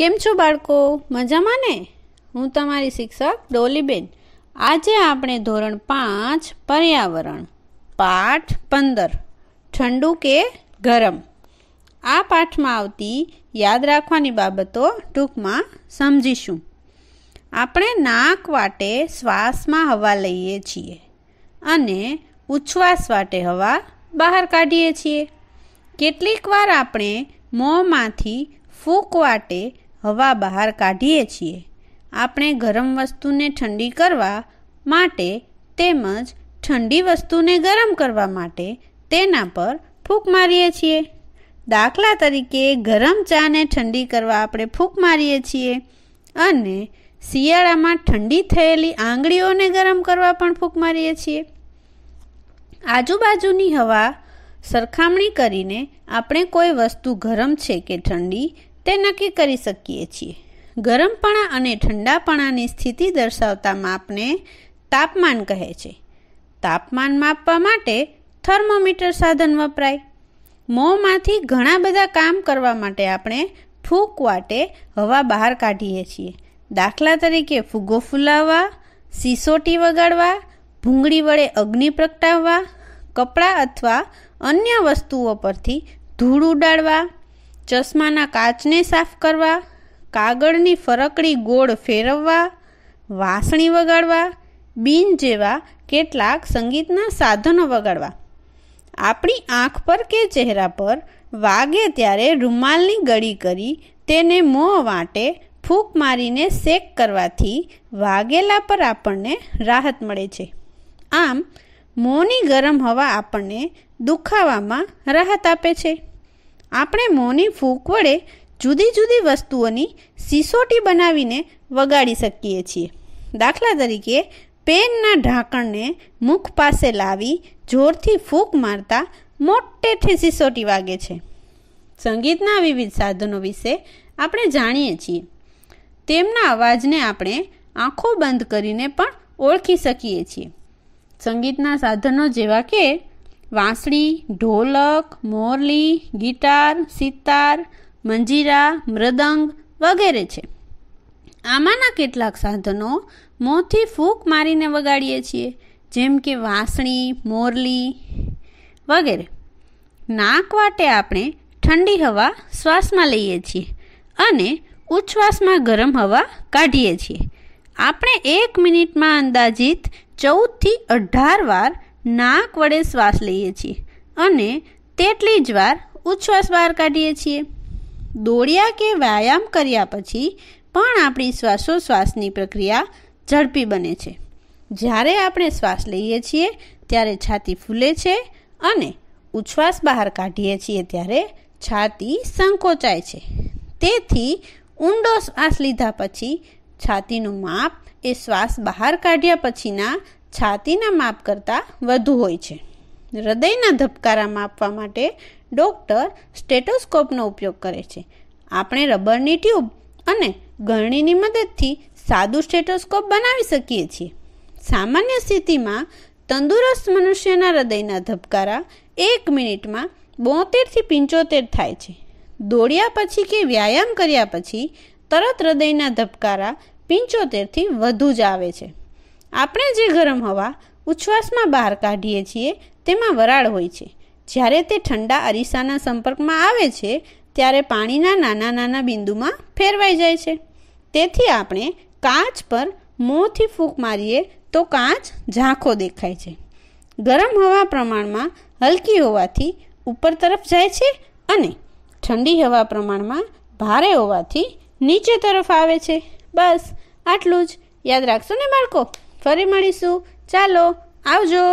કેમ છો બાળકો મજામાં ને હું તમારી શિક્ષક ડોલીબેન આજે આપણે ધોરણ પાંચ પર્યાવરણ પાઠ પંદર ઠંડુ કે ગરમ આ પાઠમાં આવતી યાદ રાખવાની બાબતો ટૂંકમાં સમજીશું આપણે નાક વાટે શ્વાસમાં હવા લઈએ છીએ અને ઉચ્છવાસ વાટે હવા બહાર કાઢીએ છીએ કેટલીકવાર આપણે મોંમાંથી ફૂક વાટે હવા બહાર કાઢીએ છીએ આપણે ગરમ વસ્તુને ઠંડી કરવા માટે તેમજ ઠંડી વસ્તુને ગરમ કરવા માટે તેના પર ફૂંક મારીએ છીએ દાખલા તરીકે ગરમ ચાને ઠંડી કરવા આપણે ફૂંક મારીએ છીએ અને શિયાળામાં ઠંડી થયેલી આંગળીઓને ગરમ કરવા પણ ફૂંક મારીએ છીએ આજુબાજુની હવા સરખામણી કરીને આપણે કોઈ વસ્તુ ગરમ છે કે ઠંડી તે નક્કી કરી શકીએ છીએ ગરમપણા અને ઠંડાપણાની સ્થિતિ દર્શાવતા માપને તાપમાન કહે છે તાપમાન માપવા માટે થર્મોમીટર સાધન વપરાય મોંમાંથી ઘણા બધા કામ કરવા માટે આપણે ફૂક વાટે હવા બહાર કાઢીએ છીએ દાખલા તરીકે ફુગ્ગો ફૂલાવવા સીસોટી વગાડવા ભૂંગળી વડે અગ્નિ પ્રગટાવવા કપડાં અથવા અન્ય વસ્તુઓ પરથી ધૂળ ઉડાડવા ચશ્માના કાચને સાફ કરવા કાગળની ફરકડી ગોળ ફેરવવા વાસણી વગાડવા બીન જેવા કેટલાક સંગીતના સાધનો વગાડવા આપણી આંખ પર કે ચહેરા પર વાગે ત્યારે રૂમાલની ગળી કરી તેને મોં વાંટે ફૂંક મારીને શેક કરવાથી વાગેલા પર આપણને રાહત મળે છે આમ મોંની ગરમ હવા આપણને દુખાવામાં રાહત આપે છે આપણે મોંની ફૂંક વડે જુદી જુદી વસ્તુઓની સિસોટી બનાવીને વગાડી શકીએ છીએ દાખલા તરીકે પેનના ઢાંકણને મુખ પાસે લાવી જોરથી ફૂંક મારતા મોટેથી સિસોટી વાગે છે સંગીતના વિવિધ સાધનો વિશે આપણે જાણીએ છીએ તેમના અવાજને આપણે આંખો બંધ કરીને પણ ઓળખી શકીએ છીએ સંગીતના સાધનો જેવા કે વાંસળી ઢોલક મોરલી ગિટાર સિતાર મંજીરા મૃદંગ વગેરે છે આમાંના કેટલાક સાધનો મોંથી ફૂંક મારીને વગાડીએ છીએ જેમ કે વાંસળી મોરલી વગેરે નાક વાટે આપણે ઠંડી હવા શ્વાસમાં લઈએ છીએ અને ઉચ્છ્વાસમાં ગરમ હવા કાઢીએ છીએ આપણે એક મિનિટમાં અંદાજિત ચૌદથી અઢાર વાર નાક વડે શ્વાસ લઈએ છીએ અને તેટલી જ વાર ઉચ્છ્વાસ બહાર કાઢીએ છીએ દોડ્યા કે વ્યાયામ કર્યા પછી પણ આપણી શ્વાસોશ્વાસની પ્રક્રિયા ઝડપી બને છે જ્યારે આપણે શ્વાસ લઈએ છીએ ત્યારે છાતી ફૂલે છે અને ઉચ્છ્વાસ બહાર કાઢીએ છીએ ત્યારે છાતી સંકોચાય છે તેથી ઊંડો શ્વાસ લીધા પછી છાતીનું માપ એ શ્વાસ બહાર કાઢ્યા પછીના છાતીના માપ કરતાં વધુ હોય છે હૃદયના ધબકારા માપવા માટે ડૉક્ટર સ્ટેટોસ્કોપનો ઉપયોગ કરે છે આપણે રબરની ટ્યુબ અને ગળણીની મદદથી સાદું સ્ટેટોસ્કોપ બનાવી શકીએ છીએ સામાન્ય સ્થિતિમાં તંદુરસ્ત મનુષ્યના હૃદયના ધબકારા એક મિનિટમાં બોતેરથી પંચોતેર થાય છે દોડ્યા પછી કે વ્યાયામ કર્યા પછી તરત હૃદયના ધબકારા પંચોતેરથી વધુ જ આવે છે આપણે જે ગરમ હવા ઉચ્છ્વાસમાં બહાર કાઢીએ છીએ તેમાં વરાળ હોય છે જ્યારે તે ઠંડા અરીસાના સંપર્કમાં આવે છે ત્યારે પાણીના નાના નાના બિંદુમાં ફેરવાઈ જાય છે તેથી આપણે કાચ પર મોંથી ફૂંક મારીએ તો કાચ ઝાંખો દેખાય છે ગરમ હવા પ્રમાણમાં હલકી હોવાથી ઉપર તરફ જાય છે અને ઠંડી હવા પ્રમાણમાં ભારે હોવાથી નીચે તરફ આવે છે બસ આટલું જ યાદ રાખશો ને બાળકો ફરી મળીશું ચાલો આવજો